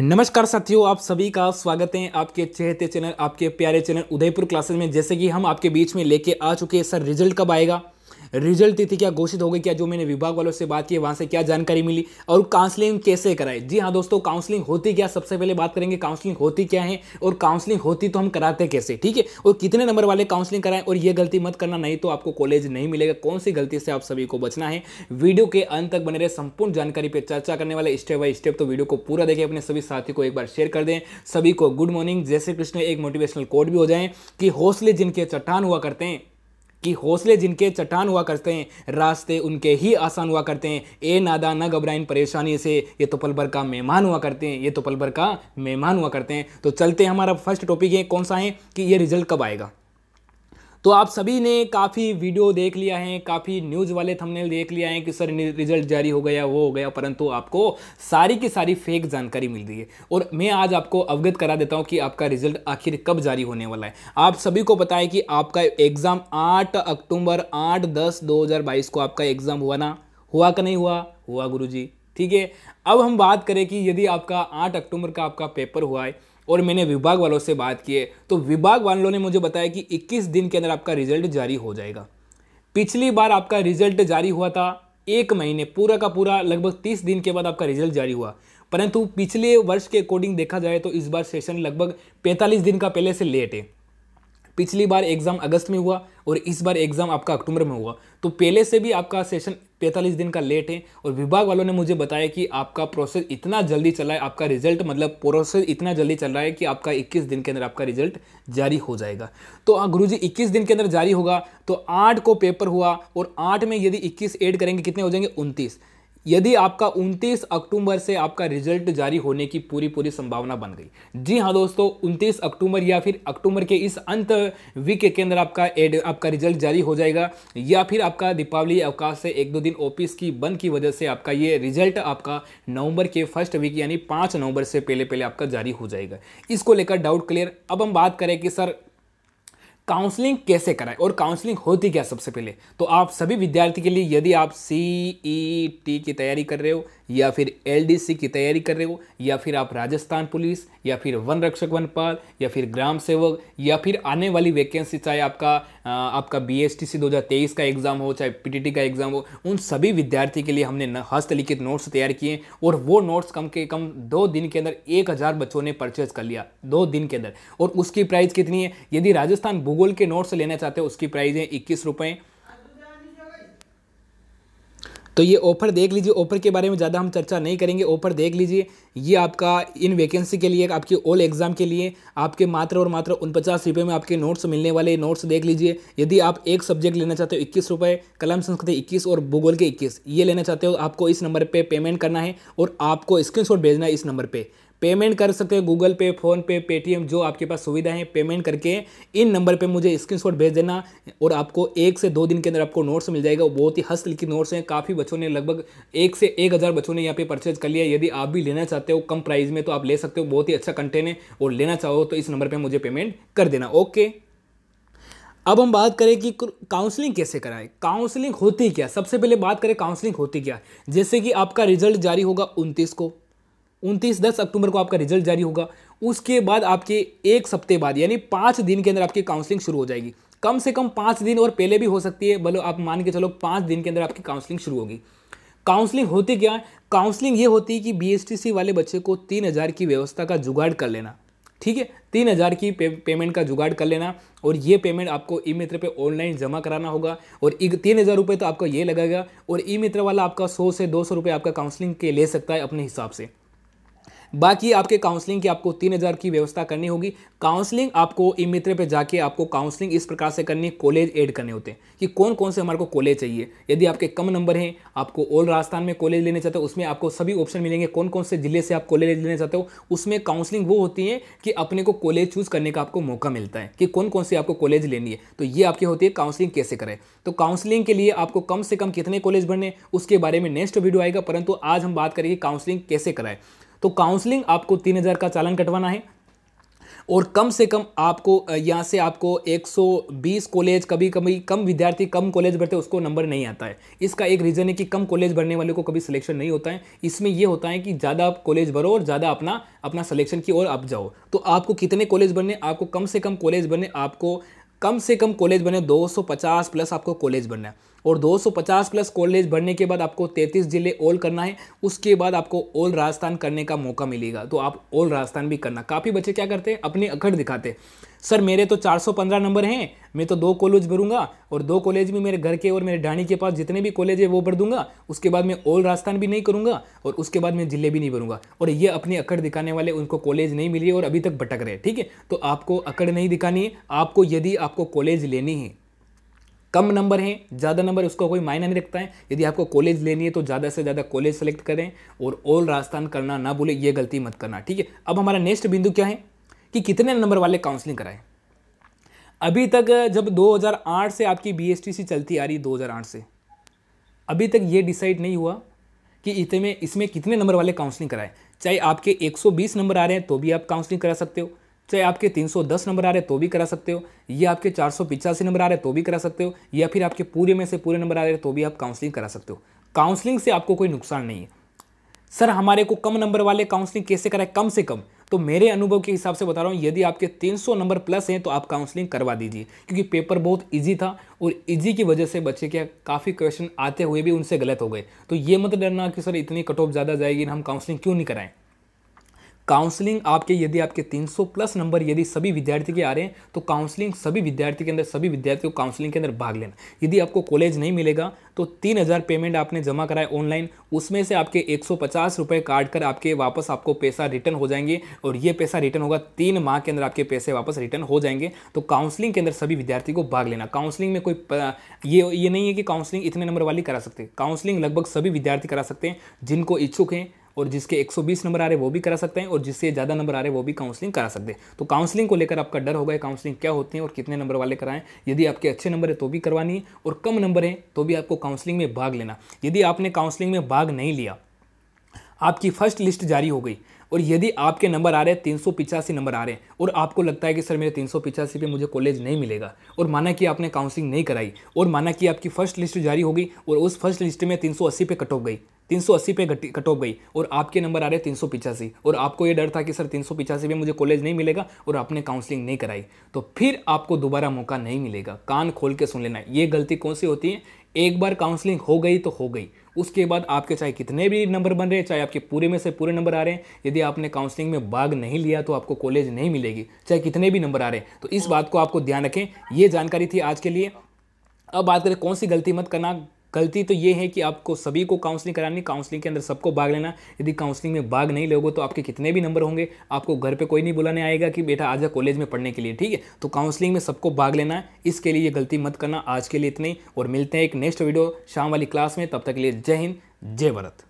नमस्कार साथियों आप सभी का स्वागत है आपके चेहते चैनल आपके प्यारे चैनल उदयपुर क्लासेस में जैसे कि हम आपके बीच में लेके आ चुके हैं सर रिजल्ट कब आएगा रिजल्ट तिथि क्या घोषित हो गई क्या जो मैंने विभाग वालों से बात की वहां से क्या जानकारी मिली और काउंसलिंग कैसे कराए जी हाँ दोस्तों काउंसलिंग होती क्या सबसे पहले बात करेंगे काउंसलिंग होती क्या है और काउंसलिंग होती तो हम कराते कैसे ठीक है और कितने नंबर वाले काउंसलिंग कराएं और ये गलती मत करना नहीं तो आपको कॉलेज नहीं मिलेगा कौन सी गलती से आप सभी को बचना है वीडियो के अंत तक बने रहे संपूर्ण जानकारी पर चर्चा करने वाले स्टेप बाय स्टेप तो वीडियो को पूरा देखें अपने सभी साथी को एक बार शेयर कर दें सभी को गुड मॉर्निंग जैसे कृष्ण एक मोटिवेशनल कोड भी हो जाए कि हौसले जिनके चट्टान हुआ करते हैं कि हौसले जिनके चट्टान हुआ करते हैं रास्ते उनके ही आसान हुआ करते हैं ए नादा ना घबराइन परेशानी से ये तो भर का मेहमान हुआ करते हैं ये तो भर का मेहमान हुआ करते हैं तो चलते हमारा फर्स्ट टॉपिक है कौन सा है कि ये रिजल्ट कब आएगा तो आप सभी ने काफ़ी वीडियो देख लिया है काफ़ी न्यूज़ वाले थंबनेल देख लिया है कि सर रिजल्ट जारी हो गया वो हो गया परंतु आपको सारी की सारी फेक जानकारी मिल रही है और मैं आज आपको अवगत करा देता हूँ कि आपका रिजल्ट आखिर कब जारी होने वाला है आप सभी को पता है कि आपका एग्ज़ाम आठ अक्टूबर आठ दस दो को आपका एग्ज़ाम हुआ ना हुआ का नहीं हुआ हुआ गुरु ठीक है अब हम बात करें कि यदि आपका आठ अक्टूबर का आपका पेपर हुआ है और मैंने विभाग वालों से बात की है तो विभाग वालों ने मुझे बताया कि 21 दिन के अंदर आपका रिजल्ट जारी हो जाएगा पिछली बार आपका रिजल्ट जारी हुआ था एक महीने पूरा का पूरा लगभग 30 दिन के बाद आपका रिजल्ट जारी हुआ परंतु पिछले वर्ष के अकॉर्डिंग देखा जाए तो इस बार सेशन लगभग पैंतालीस दिन का पहले से लेट है पिछली बार एग्ज़ाम अगस्त में हुआ और इस बार एग्ज़ाम आपका अक्टूबर में हुआ तो पहले से भी आपका सेशन पैंतालीस दिन का लेट है और विभाग वालों ने मुझे बताया कि आपका प्रोसेस इतना जल्दी चला है आपका रिजल्ट मतलब प्रोसेस इतना जल्दी चल रहा है कि आपका 21 दिन के अंदर आपका रिजल्ट जारी हो जाएगा तो हाँ, गुरु जी इक्कीस दिन के अंदर जारी होगा तो आठ को पेपर हुआ और आठ में यदि इक्कीस एड करेंगे कितने हो जाएंगे उनतीस यदि आपका 29 अक्टूबर से आपका रिजल्ट जारी होने की पूरी पूरी संभावना बन गई जी हाँ दोस्तों 29 अक्टूबर या फिर अक्टूबर के इस अंत वीक के अंदर आपका एड आपका रिजल्ट जारी हो जाएगा या फिर आपका दीपावली अवकाश से एक दो दिन ऑफिस की बंद की वजह से आपका ये रिजल्ट आपका नवंबर के फर्स्ट वीक यानी पाँच नवंबर से पहले पहले आपका जारी हो जाएगा इसको लेकर डाउट क्लियर अब हम बात करें कि सर काउंसलिंग कैसे कराएं और काउंसलिंग होती क्या सबसे पहले तो आप सभी विद्यार्थी के लिए यदि आप सी ई टी की तैयारी कर रहे हो या फिर एलडीसी की तैयारी कर रहे हो या फिर आप राजस्थान पुलिस या फिर वन रक्षक वनपाल या फिर ग्राम सेवक या फिर आने वाली वैकेंसी चाहे आपका आपका बी एस टी सी दो का एग्ज़ाम हो चाहे पी का एग्ज़ाम हो उन सभी विद्यार्थी के लिए हमने हस्तलिखित नोट्स तैयार किए और वो नोट्स कम के कम दो दिन के अंदर एक हज़ार बच्चों ने परचेज कर लिया दो दिन के अंदर और उसकी प्राइस कितनी है यदि राजस्थान भूगोल के नोट्स लेना चाहते हो उसकी प्राइस है इक्कीस रुपये तो ये ऑफर देख लीजिए ऑफर के बारे में ज़्यादा हम चर्चा नहीं करेंगे ऑफर देख लीजिए ये आपका इन वैकेंसी के लिए आपके ऑल एग्ज़ाम के लिए आपके मात्र और मात्र उनपचास रुपये में आपके नोट्स मिलने वाले नोट्स देख लीजिए यदि आप एक सब्जेक्ट लेना चाहते हो इक्कीस रुपये कलम संस्कृत इक्कीस और भूगोल के इक्कीस ये लेना चाहते हो आपको इस नंबर पर पे पेमेंट करना है और आपको स्क्रीन भेजना है इस नंबर पर पेमेंट कर सकते हो गूगल पे फोन पे पेटीएम जो आपके पास सुविधा है पेमेंट करके इन नंबर पे मुझे स्क्रीनशॉट भेज देना और आपको एक से दो दिन के अंदर आपको नोट्स मिल जाएगा बहुत ही हस्त लिखी नोट्स हैं काफ़ी बच्चों ने लगभग एक से एक हज़ार बच्चों ने यहाँ पे परचेज कर लिया यदि आप भी लेना चाहते हो कम प्राइस में तो आप ले सकते हो बहुत ही अच्छा कंटेंट है और लेना चाहो तो इस नंबर पर मुझे पेमेंट कर देना ओके अब हम बात करें कि काउंसलिंग कैसे कराएं काउंसलिंग होती क्या सबसे पहले बात करें काउंसलिंग होती क्या जैसे कि आपका रिजल्ट जारी होगा उनतीस को उनतीस दस अक्टूबर को आपका रिजल्ट जारी होगा उसके बाद आपके एक सप्ते बाद यानी पाँच दिन के अंदर आपकी काउंसलिंग शुरू हो जाएगी कम से कम पाँच दिन और पहले भी हो सकती है बोलो मतलब आप मान के चलो पाँच दिन के अंदर आपकी काउंसलिंग शुरू होगी काउंसलिंग होती क्या है काउंसलिंग ये होती है कि बीएसटीसी वाले बच्चे को तीन हज़ार की व्यवस्था का जुगाड़ कर लेना ठीक है तीन हज़ार की पे, पेमेंट का जुगाड़ कर लेना और ये पेमेंट आपको ई मित्र पे ऑनलाइन जमा कराना होगा और एक तीन हज़ार रुपये तो आपका ये लगेगा और ई मित्र वाला आपका सौ से दो सौ रुपये आपका काउंसलिंग के ले सकता है अपने हिसाब से बाकी आपके काउंसलिंग की आपको तीन हज़ार की व्यवस्था करनी होगी काउंसलिंग आपको ई मित्र पर जाके आपको काउंसलिंग इस प्रकार से करनी कॉलेज ऐड करने होते हैं कि कौन कौन से हमारे को कॉलेज चाहिए यदि आपके कम नंबर हैं आपको ओल राजस्थान में कॉलेज लेने चाहते हो उसमें आपको सभी ऑप्शन मिलेंगे कौन कौन से जिले से आप कॉलेज लेने चाहते हो उसमें काउंसलिंग वो होती है कि अपने को कॉलेज चूज़ करने का आपको मौका मिलता है कि कौन कौन से आपको कॉलेज लेनी है तो ये आपकी होती है काउंसलिंग कैसे करें तो काउंसलिंग के लिए आपको कम से कम कितने कॉलेज भरने उसके बारे में नेक्स्ट वीडियो आएगा परंतु आज हम बात करेंगे काउंसलिंग कैसे कराएं तो काउंसलिंग आपको तीन हज़ार का चालान कटवाना है और कम से कम आपको यहाँ से आपको 120 कॉलेज कभी कभी कम विद्यार्थी कम कॉलेज भरते उसको नंबर नहीं आता है इसका एक रीज़न है कि कम कॉलेज भरने वाले को कभी सिलेक्शन नहीं होता है इसमें यह होता है कि ज़्यादा आप कॉलेज भरो और ज़्यादा अपना अपना सिलेक्शन की ओर आप जाओ तो आपको कितने कॉलेज भरने आपको कम से कम कॉलेज भरने आपको कम से कम कॉलेज बने 250 प्लस आपको कॉलेज बनना है और 250 प्लस कॉलेज बनने के बाद आपको 33 ज़िले ऑल करना है उसके बाद आपको ऑल राजस्थान करने का मौका मिलेगा तो आप ऑल राजस्थान भी करना काफ़ी बच्चे क्या करते हैं अपने अखड़ दिखाते हैं सर मेरे तो 415 नंबर हैं मैं तो दो कॉलेज भरूंगा और दो कॉलेज भी मेरे घर के और मेरे ढाणी के पास जितने भी कॉलेज है वो भर दूंगा उसके बाद मैं ओल्ड राजस्थान भी नहीं करूंगा और उसके बाद मैं जिले भी नहीं भरूंगा और ये अपने अकड़ दिखाने वाले उनको कॉलेज नहीं मिली और अभी तक भटक रहे ठीक है तो आपको अकड़ नहीं दिखानी है आपको यदि आपको कॉलेज लेनी है कम नंबर हैं ज़्यादा नंबर उसका कोई मायना नहीं रखता है यदि आपको कॉलेज लेनी है तो ज़्यादा से ज़्यादा कॉलेज सेलेक्ट करें और ऑल राजस्थान करना ना भूले ये गलती मत करना ठीक है अब हमारा नेक्स्ट बिंदु क्या है कि कितने नंबर वाले काउंसलिंग कराएं अभी तक जब 2008 से आपकी बीएसटीसी चलती आ रही 2008 से अभी तक ये डिसाइड नहीं हुआ कि इतने इसमें कितने नंबर वाले काउंसलिंग कराएं चाहे आपके 120 नंबर आ रहे हैं तो भी आप काउंसलिंग करा सकते हो चाहे आपके 310 नंबर आ रहे हैं तो भी करा सकते हो या आपके चार नंबर आ रहे हैं तो भी करा सकते हो या फिर आपके पूरे में से पूरे नंबर आ रहे हैं तो भी आप काउंसलिंग करा सकते हो काउंसलिंग से आपको कोई नुकसान नहीं है सर हमारे को कम नंबर वाले काउंसलिंग कैसे कराएं कम से कम तो मेरे अनुभव के हिसाब से बता रहा हूँ यदि आपके 300 नंबर प्लस हैं तो आप काउंसलिंग करवा दीजिए क्योंकि पेपर बहुत ईजी था और ईजी की वजह से बच्चे के काफ़ी क्वेश्चन आते हुए भी उनसे गलत हो गए तो ये मत डरना कि सर इतनी कट ऑफ ज़्यादा जाएगी हम काउंसलिंग क्यों नहीं कराएं काउंसलिंग आपके यदि आपके 300 प्लस नंबर यदि सभी विद्यार्थी के आ रहे हैं तो काउंसलिंग सभी विद्यार्थी के अंदर सभी विद्यार्थी को काउंसलिंग के अंदर भाग लेना यदि आपको कॉलेज नहीं मिलेगा तो तीन हज़ार पेमेंट आपने जमा कराए ऑनलाइन उसमें से आपके एक सौ पचास रुपये काट कर आपके वापस आपको पैसा रिटर्न हो जाएंगे और ये पैसा रिटर्न होगा तीन माह के अंदर आपके पैसे वापस रिटर्न हो जाएंगे तो काउंसलिंग के अंदर सभी विद्यार्थी को भाग लेना काउंसलिंग में कोई ये ये नहीं है कि काउंसलिंग इतने नंबर वाली करा सकते काउंसलिंग लगभग सभी विद्यार्थी करा सकते हैं जिनको इच्छुक हैं और जिसके 120 नंबर आ रहे वो भी करा सकते हैं और जिससे ज़्यादा नंबर आ रहे वो भी काउंसलिंग करा सकते हैं तो काउंसलिंग को लेकर आपका डर होगा काउंसलिंग क्या होती है और कितने नंबर वाले कराएं यदि आपके अच्छे नंबर है तो भी करवानी है और कम नंबर है तो भी आपको काउंसलिंग में भाग लेना यदि आपने काउंसलिंग में भाग नहीं लिया आपकी फर्स्ट लिस्ट जारी हो गई और यदि आपके नंबर आ रहे हैं तीन नंबर आ रहे हैं और आपको लगता है कि सर मेरे तीन पे मुझे कॉलेज नहीं मिलेगा और माना कि आपने काउंसलिंग नहीं कराई और माना कि आपकी फर्स्ट लिस्ट जारी होगी और उस फर्स्ट लिस्ट में तीन पे कट ऑफ गई तीन सौ अस्सी पे कट ऑफ गई और आपके नंबर आ रहे तीन सौ पिचासी और आपको ये डर था कि सर तीन सौ पिचासी में मुझे कॉलेज नहीं मिलेगा और आपने काउंसलिंग नहीं कराई तो फिर आपको दोबारा मौका नहीं मिलेगा कान खोल के सुन लेना ये गलती कौन सी होती है एक बार काउंसलिंग हो गई तो हो गई उसके बाद आपके चाहे कितने भी नंबर बन रहे हैं चाहे आपके पूरे में से पूरे नंबर आ रहे हैं यदि आपने काउंसलिंग में भाग नहीं लिया तो आपको कॉलेज नहीं मिलेगी चाहे कितने भी नंबर आ रहे हैं तो इस बात को आपको ध्यान रखें ये जानकारी थी आज के लिए अब बात करें कौन सी गलती मत करना गलती तो ये है कि आपको सभी को काउंसलिंग करानी काउंसलिंग के अंदर सबको भाग लेना यदि काउंसलिंग में भाग नहीं लोगे तो आपके कितने भी नंबर होंगे आपको घर पर कोई नहीं बुलाने आएगा कि बेटा आजा कॉलेज में पढ़ने के लिए ठीक है तो काउंसलिंग में सबको भाग लेना इसके लिए ये गलती मत करना आज के लिए इतनी और मिलते हैं एक नेक्स्ट वीडियो शाम वाली क्लास में तब तक के लिए जय हिंद जय भरत